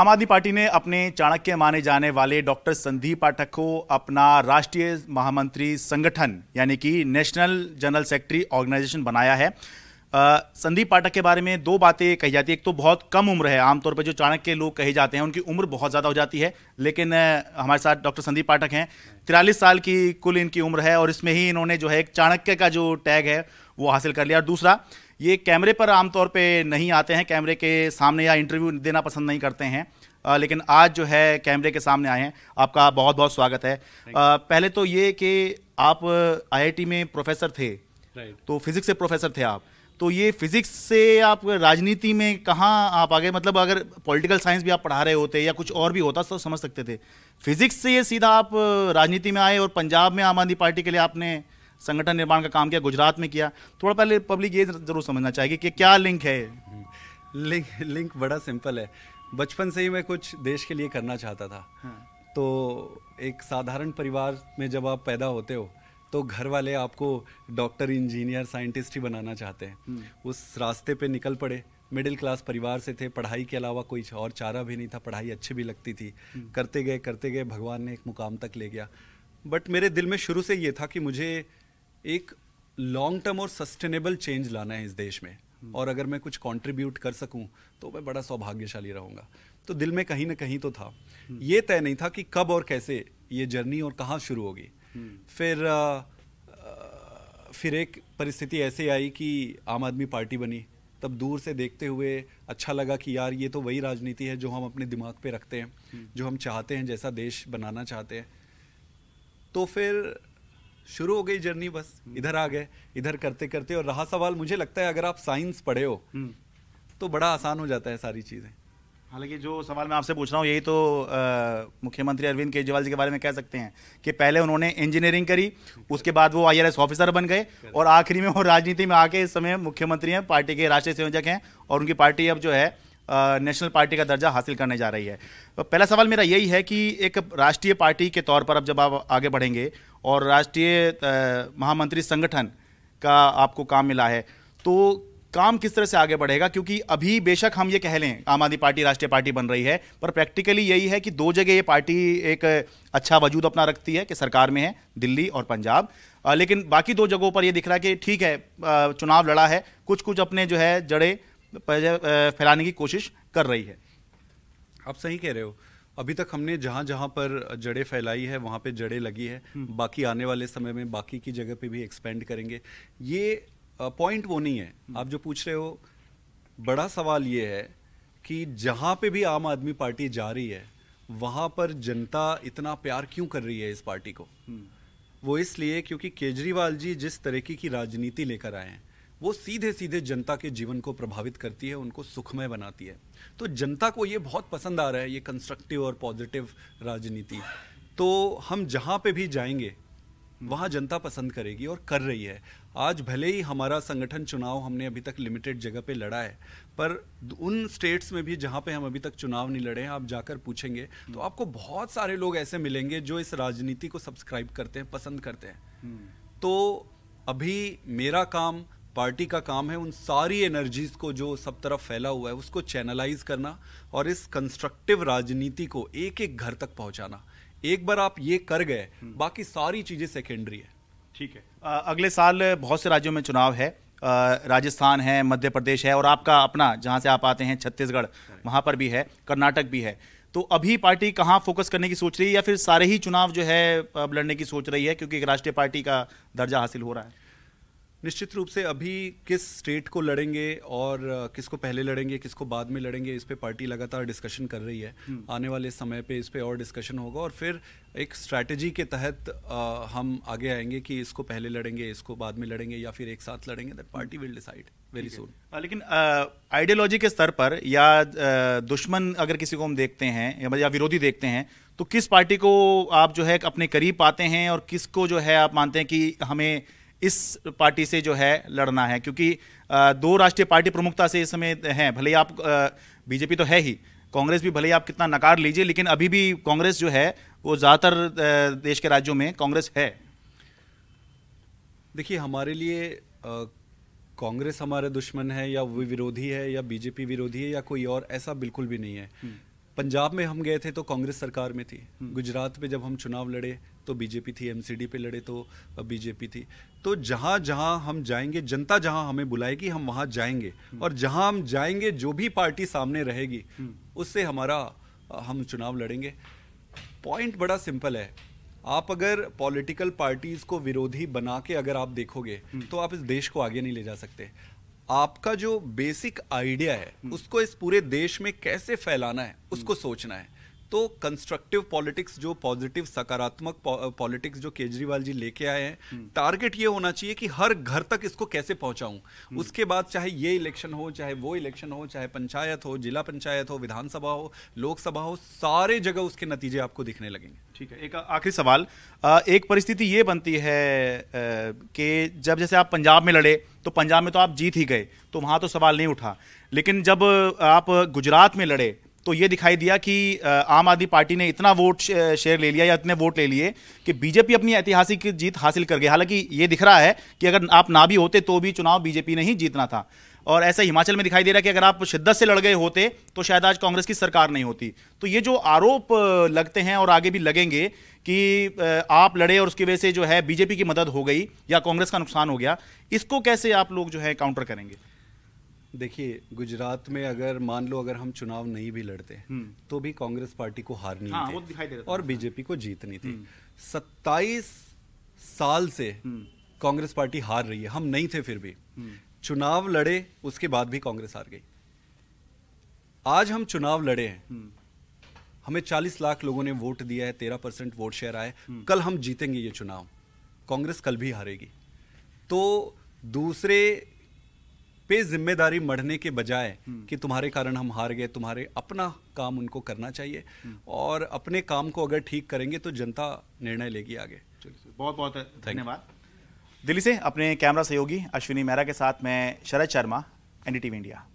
आम आदमी पार्टी ने अपने चाणक्य माने जाने वाले डॉक्टर संदीप पाठक को अपना राष्ट्रीय महामंत्री संगठन यानी कि नेशनल जनरल सेक्रेटरी ऑर्गेनाइजेशन बनाया है संदीप पाठक के बारे में दो बातें कही जाती है एक तो बहुत कम उम्र है आमतौर पर जो चाणक्य लोग कहे जाते हैं उनकी उम्र बहुत ज़्यादा हो जाती है लेकिन हमारे साथ डॉक्टर संदीप पाठक हैं तिरालीस साल की कुल इनकी उम्र है और इसमें ही इन्होंने जो है एक चाणक्य का जो टैग है वो हासिल कर लिया और दूसरा ये कैमरे पर आमतौर पे नहीं आते हैं कैमरे के सामने या इंटरव्यू देना पसंद नहीं करते हैं आ, लेकिन आज जो है कैमरे के सामने आए हैं आपका बहुत बहुत स्वागत है आ, पहले तो ये कि आप आईआईटी में प्रोफेसर थे तो फिजिक्स से प्रोफेसर थे आप तो ये फिजिक्स से आप राजनीति में कहाँ आप आगे मतलब अगर पॉलिटिकल साइंस भी आप पढ़ा रहे होते या कुछ और भी होता तो समझ सकते थे फिजिक्स से ये सीधा आप राजनीति में आए और पंजाब में आम आदमी पार्टी के लिए आपने संगठन निर्माण का काम किया गुजरात में किया थोड़ा पहले पब्लिक ये जरूर समझना चाहिए कि क्या लिंक है लिंक लिंक बड़ा सिंपल है बचपन से ही मैं कुछ देश के लिए करना चाहता था हाँ। तो एक साधारण परिवार में जब आप पैदा होते हो तो घर वाले आपको डॉक्टर इंजीनियर साइंटिस्ट ही बनाना चाहते हैं हम्म। उस रास्ते पे निकल पड़े मिडिल क्लास परिवार से थे पढ़ाई के अलावा कोई और चारा भी नहीं था पढ़ाई अच्छी भी लगती थी हम्म। करते गए करते गए भगवान ने एक मुकाम तक ले गया बट मेरे दिल में शुरू से ये था कि मुझे एक लॉन्ग टर्म और सस्टेनेबल चेंज लाना है इस देश में हम्म। और अगर मैं कुछ कंट्रीब्यूट कर सकूं तो मैं बड़ा सौभाग्यशाली रहूंगा तो दिल में कहीं ना कहीं तो था हम्म। ये तय नहीं था कि कब और कैसे ये जर्नी और कहाँ शुरू होगी हम्म। फिर आ, फिर एक परिस्थिति ऐसे आई कि आम आदमी पार्टी बनी तब दूर से देखते हुए अच्छा लगा कि यार ये तो वही राजनीति है जो हम अपने दिमाग पे रखते हैं जो हम चाहते हैं जैसा देश बनाना चाहते हैं तो फिर शुरू हो गई जर्नी बस हम्म। इधर आ गए इधर करते करते और रहा सवाल मुझे लगता है अगर आप साइंस पढ़े हो हम्म। तो बड़ा आसान हो जाता है सारी चीज़ें हालांकि जो सवाल मैं आपसे पूछ रहा हूँ यही तो मुख्यमंत्री अरविंद केजरीवाल जी के बारे में कह सकते हैं कि पहले उन्होंने इंजीनियरिंग करी उसके बाद वो आईआरएस ऑफिसर बन गए और आखिरी में वो राजनीति में आके इस समय मुख्यमंत्री हैं पार्टी के राष्ट्रीय संयोजक हैं और उनकी पार्टी अब जो है नेशनल पार्टी का दर्जा हासिल करने जा रही है तो पहला सवाल मेरा यही है कि एक राष्ट्रीय पार्टी के तौर पर अब जब आप आगे बढ़ेंगे और राष्ट्रीय महामंत्री संगठन का आपको काम मिला है तो काम किस तरह से आगे बढ़ेगा क्योंकि अभी बेशक हम ये कह लें आम आदमी पार्टी राष्ट्रीय पार्टी बन रही है पर प्रैक्टिकली यही है कि दो जगह ये पार्टी एक अच्छा वजूद अपना रखती है कि सरकार में है दिल्ली और पंजाब लेकिन बाकी दो जगहों पर ये दिख रहा है कि ठीक है चुनाव लड़ा है कुछ कुछ अपने जो है जड़े फैलाने की कोशिश कर रही है आप सही कह रहे हो अभी तक हमने जहाँ जहाँ पर जड़ें फैलाई है वहाँ पे जड़ें लगी है हम्म। बाकी आने वाले समय में बाकी की जगह पे भी एक्सपेंड करेंगे ये पॉइंट वो नहीं है हम्म। आप जो पूछ रहे हो बड़ा सवाल ये है कि जहाँ पे भी आम आदमी पार्टी जा रही है वहाँ पर जनता इतना प्यार क्यों कर रही है इस पार्टी को हम्म। वो इसलिए क्योंकि केजरीवाल जी जिस तरीके की राजनीति लेकर आए हैं वो सीधे सीधे जनता के जीवन को प्रभावित करती है उनको सुखमय बनाती है तो जनता को ये बहुत पसंद आ रहा है ये कंस्ट्रक्टिव और पॉजिटिव राजनीति तो हम जहाँ पे भी जाएंगे वहाँ जनता पसंद करेगी और कर रही है आज भले ही हमारा संगठन चुनाव हमने अभी तक लिमिटेड जगह पे लड़ा है पर उन स्टेट्स में भी जहाँ पे हम अभी तक चुनाव नहीं लड़े हैं आप जाकर पूछेंगे तो आपको बहुत सारे लोग ऐसे मिलेंगे जो इस राजनीति को सब्सक्राइब करते हैं पसंद करते हैं हम्म। तो अभी मेरा काम पार्टी का काम है उन सारी एनर्जीज को जो सब तरफ फैला हुआ है उसको चैनलाइज करना और इस कंस्ट्रक्टिव राजनीति को एक एक घर तक पहुंचाना एक बार आप ये कर गए हम्म। बाकी सारी चीज़ें सेकेंडरी है ठीक है आ, अगले साल बहुत से राज्यों में चुनाव है राजस्थान है मध्य प्रदेश है और आपका अपना जहाँ से आप आते हैं छत्तीसगढ़ वहाँ पर भी है कर्नाटक भी है तो अभी पार्टी कहाँ फोकस करने की सोच रही है या फिर सारे ही चुनाव जो है लड़ने की सोच रही है क्योंकि एक राष्ट्रीय पार्टी का दर्जा हासिल हो रहा है निश्चित रूप से अभी किस स्टेट को लड़ेंगे और किसको पहले लड़ेंगे किसको बाद में लड़ेंगे इस पर पार्टी लगातार डिस्कशन कर रही है हम्म। आने वाले समय पे इस पर और डिस्कशन होगा और फिर एक स्ट्रैटेजी के तहत आ, हम आगे आएंगे कि इसको पहले लड़ेंगे इसको बाद में लड़ेंगे या फिर एक साथ लड़ेंगे that party will decide very soon लेकिन आइडियोलॉजी के स्तर पर या आ, दुश्मन अगर किसी को हम देखते हैं या मतलब विरोधी देखते हैं तो किस पार्टी को आप जो है अपने करीब पाते हैं और किसको जो है आप मानते हैं कि हमें इस पार्टी से जो है लड़ना है क्योंकि दो राष्ट्रीय पार्टी प्रमुखता से इस समय हैं भले आप बीजेपी तो है ही कांग्रेस भी भले ही आप कितना नकार लीजिए लेकिन अभी भी कांग्रेस जो है वो ज़्यादातर देश के राज्यों में कांग्रेस है देखिए हमारे लिए कांग्रेस हमारे दुश्मन है या विरोधी है या बीजेपी विरोधी है या कोई और ऐसा बिल्कुल भी नहीं है हम्म। पंजाब में हम गए थे तो कांग्रेस सरकार में थी हम्म। गुजरात में जब हम चुनाव लड़े तो बीजेपी थी एमसीडी पे लड़े तो बीजेपी थी तो जहाँ जहाँ हम जाएंगे जनता जहाँ हमें बुलाएगी हम वहाँ जाएंगे हम्म। और जहाँ हम जाएंगे जो भी पार्टी सामने रहेगी हम्म। उससे हमारा हम चुनाव लड़ेंगे पॉइंट बड़ा सिंपल है आप अगर पॉलिटिकल पार्टीज को विरोधी बना के अगर आप देखोगे तो आप इस देश को आगे नहीं ले जा सकते आपका जो बेसिक आइडिया है हम्म। उसको इस पूरे देश में कैसे फैलाना है उसको हम्म। सोचना है तो कंस्ट्रक्टिव पॉलिटिक्स जो पॉजिटिव सकारात्मक पॉलिटिक्स जो केजरीवाल जी लेके आए हैं टारगेट हम्म। ये होना चाहिए कि हर घर तक इसको कैसे पहुंचाऊं हम्म। उसके बाद चाहे ये इलेक्शन हो चाहे वो इलेक्शन हो चाहे पंचायत हो जिला पंचायत हो विधानसभा हो लोकसभा हो सारे जगह उसके नतीजे आपको दिखने लगेंगे ठीक है एक आखिरी सवाल एक परिस्थिति ये बनती है कि जब जैसे आप पंजाब में लड़े तो पंजाब में तो आप जीत ही गए तो वहाँ तो सवाल नहीं उठा लेकिन जब आप गुजरात में लड़े तो ये दिखाई दिया कि आम आदमी पार्टी ने इतना वोट शेयर ले लिया या इतने वोट ले लिए कि बीजेपी अपनी ऐतिहासिक जीत हासिल कर गई हालांकि ये दिख रहा है कि अगर आप ना भी होते तो भी चुनाव बीजेपी ने ही जीतना था और ऐसा हिमाचल में दिखाई दे रहा है कि अगर आप शिद्दत से लड़ गए होते तो शायद आज कांग्रेस की सरकार नहीं होती तो ये जो आरोप लगते हैं और आगे भी लगेंगे कि आप लड़े और उसकी वजह से जो है बीजेपी की मदद हो गई या कांग्रेस का नुकसान हो गया इसको कैसे आप लोग जो है काउंटर करेंगे देखिए गुजरात में अगर मान लो अगर हम चुनाव नहीं भी लड़ते हम्म। तो भी कांग्रेस पार्टी को हारनी हाँ, थी और बीजेपी को जीतनी थी हम्म। सत्ताईस साल से हम्म। कांग्रेस पार्टी हार रही है हम नहीं थे फिर भी चुनाव लड़े उसके बाद भी कांग्रेस हार गई आज हम चुनाव लड़े हैं हमें 40 लाख लोगों ने वोट दिया है 13 परसेंट वोट शेयर आए कल हम जीतेंगे ये चुनाव कांग्रेस कल भी हारेगी तो दूसरे पे जिम्मेदारी मढ़ने के बजाय हम्म। कि तुम्हारे कारण हम हार गए तुम्हारे अपना काम उनको करना चाहिए हम्म। और अपने काम को अगर ठीक करेंगे तो जनता निर्णय लेगी आगे बहुत बहुत धन्यवाद दिल्ली से अपने कैमरा सहयोगी अश्विनी मेहरा के साथ मैं शरद शर्मा एनडीटीवी इंडिया